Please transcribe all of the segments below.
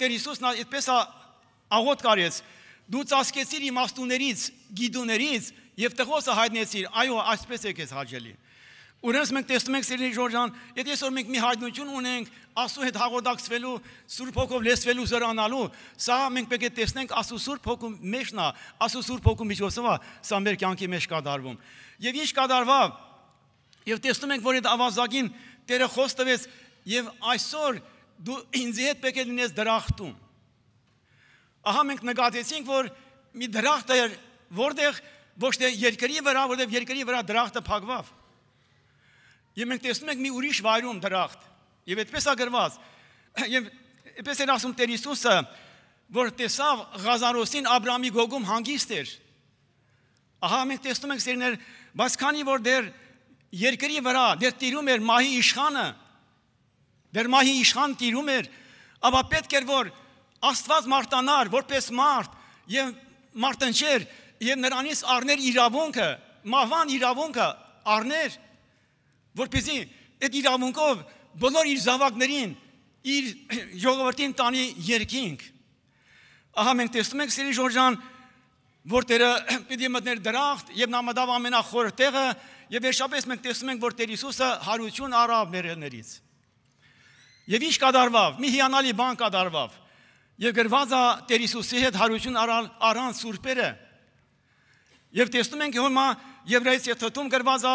Տեր Հիսուսն այդպես աղոտ կարեց. դու ծածկեցիր իմ աստուներից, գիդուներից եւ տղոսը հայտնեցիր։ Այո, այսպես է քեզ հաջելի։ Ուրեմն մենք տեսնում ենք Սիրելի Ժորժան, եթե այսօր մենք մի հայտնություն ունենք Աստծո հետ հաղորդակցվելու, Սուրբ Հոգով լեսվելու, զորանալու, սա մենք պետք է տեսնենք Աստծո Սուրբ Հոգու մեջն է, Աստծո Սուրբ Հոգու միջոցով է սա մեր կյանքի մեջ կատարվում։ Եվ ինչ կատարվավ, եւ տեսնում ենք, որ այդ ավազագին Տերը խոստովեց եւ այսօր դու ինձի հետ պետք է լինես դրախտում։ Ահա մենք նկատեցինք, որ մի դրախտ էր, որտեղ ոչ թե երկրի վրա, որտեղ երկրի վրա դրախտը փակվավ։ Եվ մենք տեսնում ենք մի ուրիշ վայրում դրախտ։ Եվ այդպես է գրված։ Եվ այդպես էր ասում Տեր Հիսուսը, որ տեսավ Ղազարոսին Աբրամի գոգում հանգիստ էր։ Ահա մենք տեսնում ենք սերներ, բայց քանի որ դեռ երկրի վրա դեռ տիրում էր մահի իշխանը, Դեր մահի իշխան տիրում էր, ապա պետք էր որ Աստված մարտանար որպես մարդ եւ մարտնջեր եւ նրանից առներ իրավունքը, մահվան իրավունքը առներ, որպեսզի այդ իրավունքով բոլոր իր զավակներին իր ժողովրդին տանի երկինք։ Ահա մենք տեսնում ենք Սիրի Ժորժան, որ Տերը պիտի մտներ դրախտ եւ նա մտավ ամենախոր տեղը եւ վերջապես մենք տեսնում ենք, որ Տեր Հիսուսը հարություն առավ ներելներից։ Եվ ինչ կատարվավ։ Մի հիանալի բան կատարվավ։ Եվ գրված է Տեր Հիսուսի հետ հարություն առան առան սուրբերը։ Եվ տեսնում ենք հիմա Եբրայեցի թթում գրված է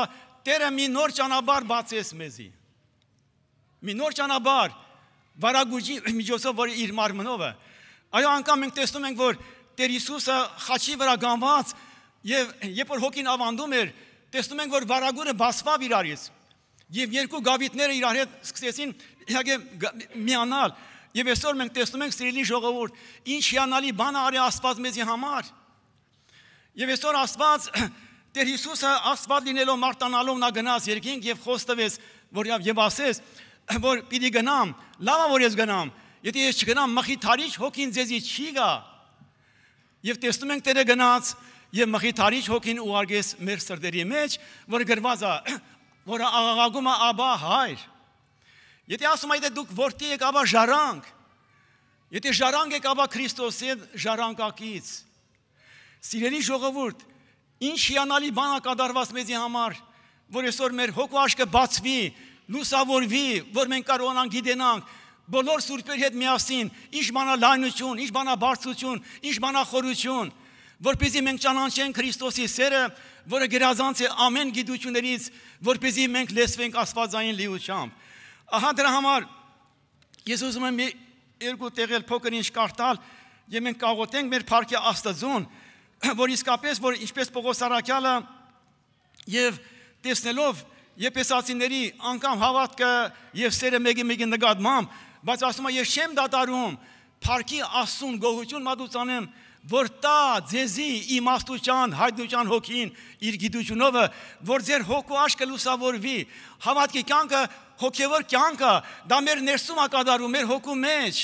Տերը մի նոր ճանապարհ բացեց մեզի։ Մի նոր ճանապարհ վարագույժի միջոցով որ իր մարմնովը։ Այո, անգամ մենք տեսնում ենք որ Տեր Հիսուսը խաչի վրա գանված եւ երբ որ հոգին ավանդում էր, տեսնում ենք որ վարագույրը բացվավ իրարից։ իր Եվ երկու գավիթները իրար հետ սկսեցին իհարկե միանալ։ Եվ այսօր մենք տեսնում ենք սիրելի ժողովուրդ, ինչ հիանալի բան արի Աստված մեզի համար։ Եվ այսօր Աստված Տեր Հիսուսը Աստված լինելով մարտանալով նա գնաց երկինք եւ խոստվեց, որ եւ ասես, որ պիտի գնամ, լավա որ ես գնամ։ Եթե ես չգնամ, մխիթարիչ հոգին ձեզի չի գա։ Եվ տեսնում ենք Տերը գնաց եւ մխիթարիչ հոգին ուղարկեց մեր սրդերի մեջ, որ գրված է որը աղաղակում է աբա հայր։ Եթե ասում այդ «Դե դուք որտի եք աբա ժարանք։ Եթե ժարանք եք աբա Քրիստոսի ժարանկակից։ Սիրելի ժողովուրդ, ինչ հիանալի բան է կատարված մեզի համար, որ այսօր մեր հոգու աչքը բացվի, լուսավորվի, որ մենք կարողանանք գիտենանք բոլոր սուրբերի հետ միասին, ինչ բանա լայնություն, ինչ բանա բարձություն, ինչ բանա խորություն, որպեսզի մենք ճանաչենք Քրիստոսի սերը, որը գերազանց է ամեն գիտություններից, որպեսզի մենք լեսվենք Աստվածային լիությամբ։ Ահա դրա համար ես ուզում եմ երկու տեղել փոքր ինչ կարդալ, եւ մենք կաղոթենք մեր Փարքի Աստծուն, որ իսկապես որ ինչպես Պողոս Արաքյալը եւ տեսնելով Եփեսացիների անգամ հավատքը եւ սերը մեկի մեկի նկատմամբ, բայց ասում է ես չեմ դատարում, Փարքի Աստուն գողություն մատուցանեմ, դա որ տա ձեզի իմաստության, հայտնության հոգին իր գիտությունովը, որ ձեր հոգու աշկը լուսավորվի, հավատքի կյանքը, հոգևոր կյանքը, դա մեր ներսում ակադարում, մեր հոգու մեջ,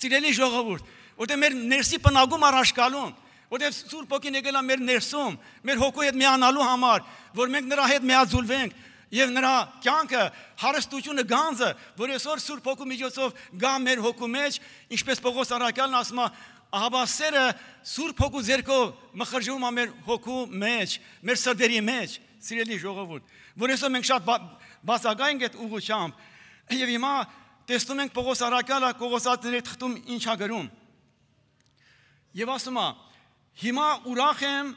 սիրելի ժողովուրդ, որտե մեր ներսի պնագում առաջ գալուն, որտեվ Սուրբ Հոգին եկել է մեր ներսում, մեր հոգու հետ միանալու համար, որ մենք նրա հետ միաձուլվենք, Եվ նրա կյանքը, հարստությունը, գանձը, որ այսօր Սուրբ Հոգու միջոցով գա մեր հոգու մեջ, ինչպես Պողոս Արաքյանն ասում է, ահաբա սերը Սուրբ Հոգու ձեռքով մխրճվում է մեր հոգու մեջ, մեր սրդերի մեջ, սիրելի ժողովուրդ։ Որ այսօր մենք շատ բացակայենք այդ ուղությամբ, եւ հիմա տեսնում ենք Պողոս Արաքյալը Կողոսացիների թղթում ինչա գրում։ Եվ ասում է. Հիմա ուրախ եմ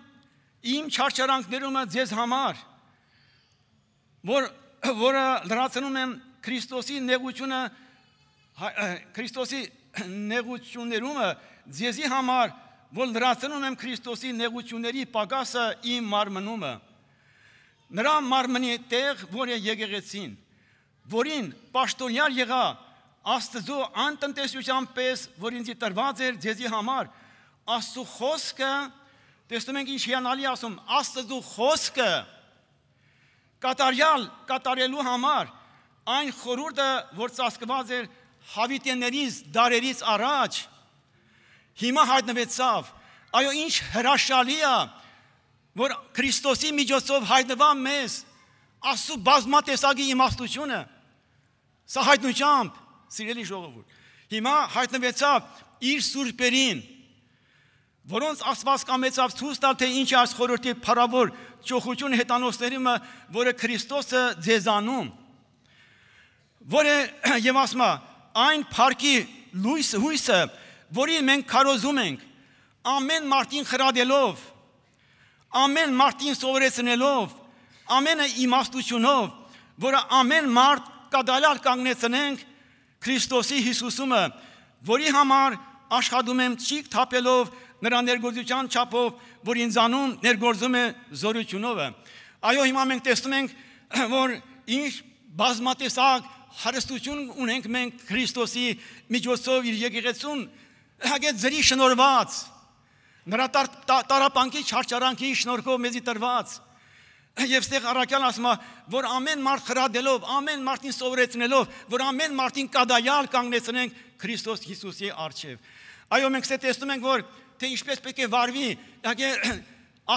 իմ չարչարանքներում ձեզ համար, որ որը լրացնում եմ Քրիստոսի նեղությունը հա- Քրիստոսի նեղություններումը ձեզի համար որ լրացնում եմ Քրիստոսի նեղությունների պակասը իմ մարմնումը նրա մարմնի տեղ որը եկեղեցին որին պաշտոնյալ եղա աստծո անտնտեսության պես որ ինձ տրված էր ձեզի համար աստծո խոսքը տեսնում ենք ինչ հիանալի ասում աստծո խոսքը կատարյալ կատարելու համար այն խորուրդը որ ծածկված էր հավիտեններից դարերից առաջ հիմա հայտնվեցավ այո ինչ հրաշալի է որ Քրիստոսի միջոցով հայտնվա մեզ աստու բազմատեսակի իմաստությունը սա հայտնությամբ սիրելի ժողովուրդ հիմա հայտնվեցավ իր սուրբերին որոնց աստված կամեցավ ցույց տալ թե ինչ այս խորհրդի փառավոր ճոխություն հետանոսների մը որը Քրիստոսը ձեզանում որը եւ ասում է այն парքի լույսը, հույսը, որին մենք կարոզում ենք, ամեն մարդին խրադելով, ամեն մարդին սովորեցնելով, ամենը իմաստությունով, որը ամեն մարդ կդալալ կանգնեցնենք Քրիստոսի Հիսուսումը, որի համար աշխատում եմ ճիկ թափելով նրա ներգործության չափով, որ ինձանում ներգործում է զորությունովը։ Այո, հիմա մենք տեսնում ենք, որ ինչ բազմատեսակ հարստություն ունենք մենք Քրիստոսի միջոցով իր եկեղեցուն հագե ձրի շնորված նրա տարապանքի չարչարանքի շնորհքով մեզի տրված եւ ստեղ առաքյան ասում է որ ամեն մարդ խրադելով ամեն մարդին սովորեցնելով որ ամեն մարդին կադայալ կանգնեցնենք Քրիստոս Հիսուսի առջև այո մենք ստե տեսնում ենք որ թե ինչպես պետք է վարվի հագե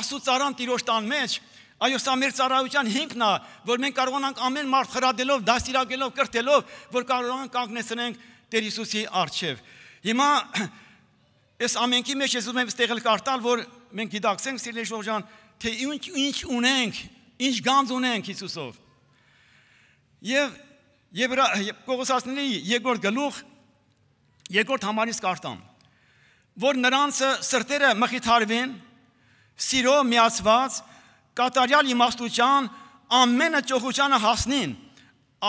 աստուծարան տիրոջ տան մեջ Այո, սա մեր ծառայության հիմքն է, որ մենք կարողանանք ամեն մարդ խրադելով, դաստիարակելով, կրթելով, որ կարողանանք կանգնեցնենք Տեր Հիսուսի առջև։ Հիմա այս ամենքի մեջ ես ուզում եմ ստեղել կարտալ, որ մենք գիտակցենք սիրելի շողջան, թե ինչ ինչ ունենք, ինչ գանձ ունենք Հիսուսով։ Եվ եւ Կողոսացիների երկրորդ գլուխ երկրորդ համարից կարտամ, որ նրանց սրտերը մխիթարվեն, սիրո միացված կատարյալ իմաստության ամենը ճոխությանը հասնին։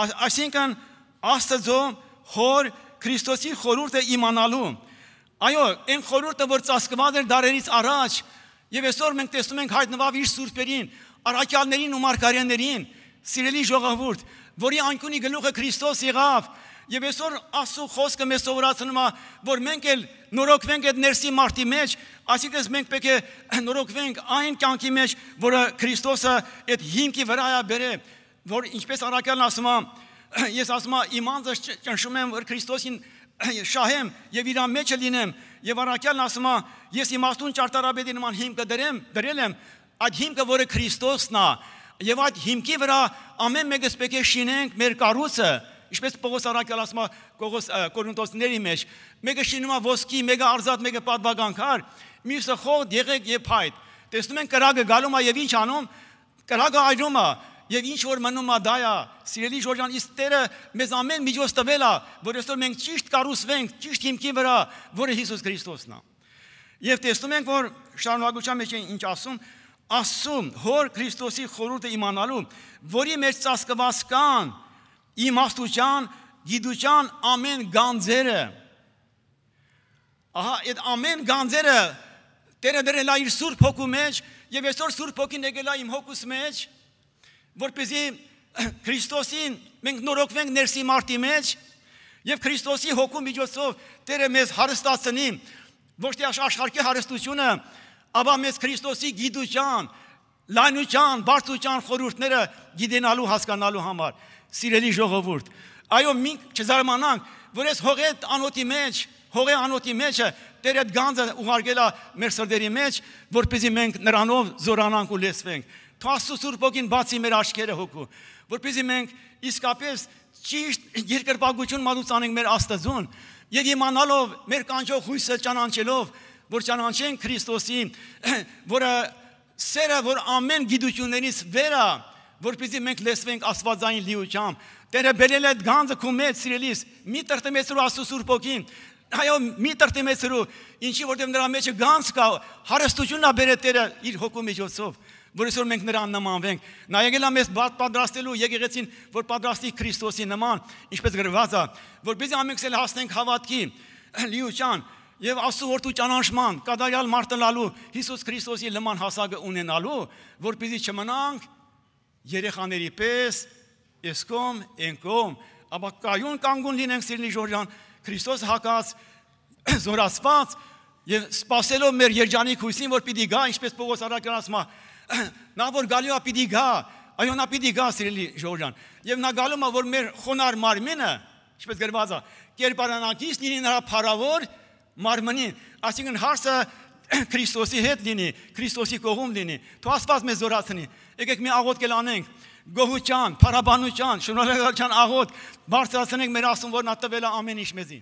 Այսինքն Աստծո հոր Քրիստոսի խորուրդը իմանալու։ Այո, այն խորուրդը, որ ծածկված էր դարերից առաջ, եւ այսօր մենք տեսնում ենք հայտնվավ իր սուրբերին, առաքյալներին ու մարգարեներին, սիրելի ժողովուրդ, որի անկյունի գլուխը Քրիստոս եղավ, Եվ այսօր Աստծո խոսքը մեզ սովորացնում է, որ մենք էլ նորոգվենք այդ ներսի մարտի մեջ, ասիկես մենք պետք է նորոգվենք այն կյանքի մեջ, որը Քրիստոսը այդ հիմքի վրա է բերել, որ ինչպես առաքյալն ասում է, ես ասում եմ իմ անձը ճնշում եմ, որ Քրիստոսին շահեմ եւ իր մեջը լինեմ, եւ առաքյալն ասում է, ես իմ աստուն ճարտարապետի նման հիմքը դրեմ, դրել եմ, այդ հիմքը, որը Քրիստոսն է, եւ այդ հիմքի վրա ամեն մեկս պետք է շինենք մեր կառույցը Ինչպես Պողոս առաքյալ ասում է Կողոս Կորինթոսների մեջ, մեկը շինում է ոսկի, մեկը արզադ, մեկը պատվական քար, հա, մյուսը խոտ, եղեկ եւ փայտ։ Տեսնում են կրակը գալում է եւ ինչ անում։ Կրակը այրում է եւ ինչ որ մնում է դա է։ Սիրելի Ժորժան, իսկ Տերը մեզ ամեն միջոց տվել է, որ այսօր մենք ճիշտ կառուցվենք, ճիշտ հիմքի վրա, որը Հիսուս Քրիստոսն է։ Եվ տեսնում ենք, որ շարունակության մեջ ինչ ասում, ասում Հոր Քրիստոսի խորհուրդը իմանալու, որի մեջ ծածկված կան իմաստության, գիտության ամեն գանձերը ահա այդ ամեն գանձերը Տերը դրել է իր Սուրբ Հոգու մեջ եւ այսօր Սուրբ Հոգին եկել է իմ հոգուս մեջ որպեսզի Քրիստոսին մենք նորոգվենք ներսի մարտի մեջ եւ Քրիստոսի հոգու միջոցով Տերը մեզ հարստացնի ոչ թե աշխարհի հարստությունը ապա մեզ Քրիստոսի գիտության լայնության, բարձրության խորհուրդները գիտենալու, հասկանալու համար։ Սիրելի ժողովուրդ, այո, մենք չզարմանանք, որ այս հողի անոթի մեջ, հողի անոթի մեջը Տեր այդ գանձը ուղարկել է մեր սրդերի մեջ, որպեսզի մենք նրանով զորանանք ու լեսվենք։ Թասու Սուրբ Օգին բացի մեր աչքերը հոգու, որպեսզի մենք իսկապես ճիշտ երկրպագություն մատուցանենք մեր Աստծուն եւ իմանալով մեր կանչող հույսը ճանաչելով, որ ճանաչեն Քրիստոսի, որը սերը, որ ամեն գիտություններից վեր է, որպեսզի մենք լեսվենք Աստվածային լիությամբ։ Տերը բերել է այդ գանձը քո մեջ, սիրելիս, մի տրտմեցրու Աստծո Սուրբ ոգին, այո մի տրտմեցրու ինչի որտեղ նրա մեջ գանց կա հարստությունն է բերել Տերը իր հոգու միջոցով որ այսօր մենք նրան նմանվենք նա եկել է մեզ պատրաստելու եկեղեցին որ պատրաստի Քրիստոսի նման ինչպես գրված է որպեսզի ամենքս էլ հասնենք հավատքի լիուչան եւ աստծո որդու ճանաչման կատարյալ մարտելալու Հիսուս Քրիստոսի նման հասակը ունենալու որպեսզի չմնանք երեխաների պես եսկոմ, ենկոմ, ապա կայուն կանգուն լինենք սիրնի ժորյան, Քրիստոս հակած, զորացված եւ սпасելով մեր երջանիկ հույսին, որ պիտի գա, ինչպես Պողոս առաքյալն ասում է, նա որ գալու է պիտի գա, այո նա պիտի գա սիրելի ժորյան։ Եվ նա գալու է, որ մեր խոնար մարմինը, ինչպես գրված է, կերպարանանքից լինի նրա փառավոր մարմնին։ Այսինքն հարցը Քրիստոսի հետ լինի, Քրիստոսի կողմ լինի։ Թո Աստված մեզ զորացնի։ Եկեք մի աղոտ կլանենք։ Գողության, փարաբանության, շնորհակալության աղոտ բարձրացնենք մեր Աստուն, որ նա տվել է ամեն ինչ մեզի։